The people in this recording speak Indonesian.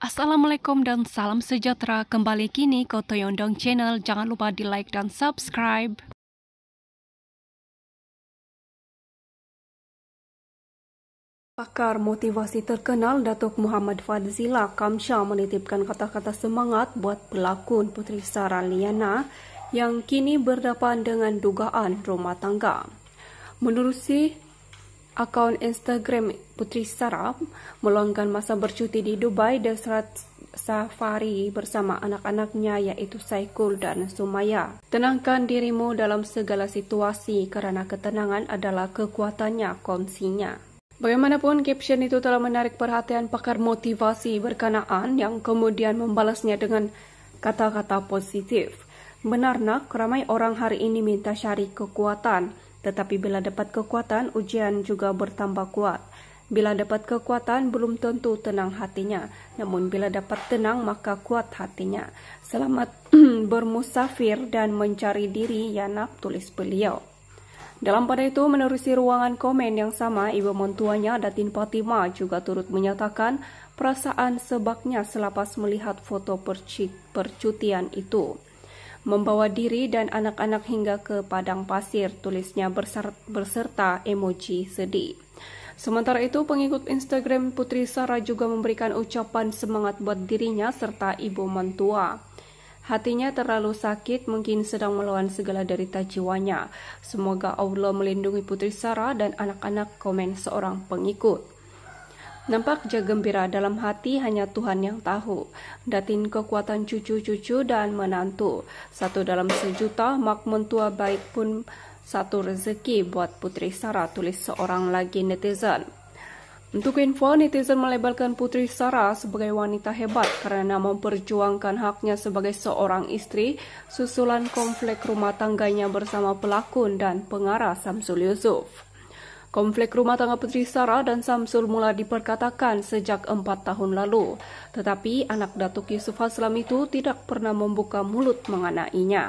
Assalamualaikum dan salam sejahtera kembali kini ke Toyondong Channel. Jangan lupa di like dan subscribe. Pakar motivasi terkenal Datuk Muhammad Fadzila Kamsha menitipkan kata-kata semangat buat pelakon Putri Sarah Liana yang kini berdepan dengan dugaan rumah tangga. Menurut si akun Instagram Putri Sarap meluangkan masa bercuti di Dubai dan serat safari bersama anak-anaknya yaitu Saikul dan Sumaya. Tenangkan dirimu dalam segala situasi karena ketenangan adalah kekuatannya konsinya. Bagaimanapun, caption itu telah menarik perhatian pakar motivasi berkenaan yang kemudian membalasnya dengan kata-kata positif. Benar nak, ramai orang hari ini minta syari kekuatan tetapi bila dapat kekuatan, ujian juga bertambah kuat. Bila dapat kekuatan, belum tentu tenang hatinya. Namun bila dapat tenang, maka kuat hatinya. Selamat bermusafir dan mencari diri, Yanak tulis beliau. Dalam pada itu, menerusi ruangan komen yang sama, ibu mentuanya Datin Fatima juga turut menyatakan perasaan sebaknya selepas melihat foto percutian itu membawa diri dan anak-anak hingga ke padang pasir, tulisnya berserta emoji sedih. Sementara itu, pengikut Instagram Putri Sarah juga memberikan ucapan semangat buat dirinya serta ibu mentua. Hatinya terlalu sakit, mungkin sedang melawan segala derita jiwanya. Semoga Allah melindungi Putri Sarah dan anak-anak komen seorang pengikut. Nampak gembira dalam hati hanya Tuhan yang tahu. Datin kekuatan cucu-cucu dan menantu. Satu dalam sejuta mak tua baik pun satu rezeki buat Putri Sarah tulis seorang lagi netizen. Untuk info, netizen melebarkan Putri Sarah sebagai wanita hebat karena memperjuangkan haknya sebagai seorang istri susulan konflik rumah tangganya bersama pelakon dan pengarah Samsul Yusuf. Konflik rumah tangga Putri Sarah dan Samsul mula diperkatakan sejak empat tahun lalu, tetapi anak Datuk Yusuf Haslam itu tidak pernah membuka mulut mengenainya.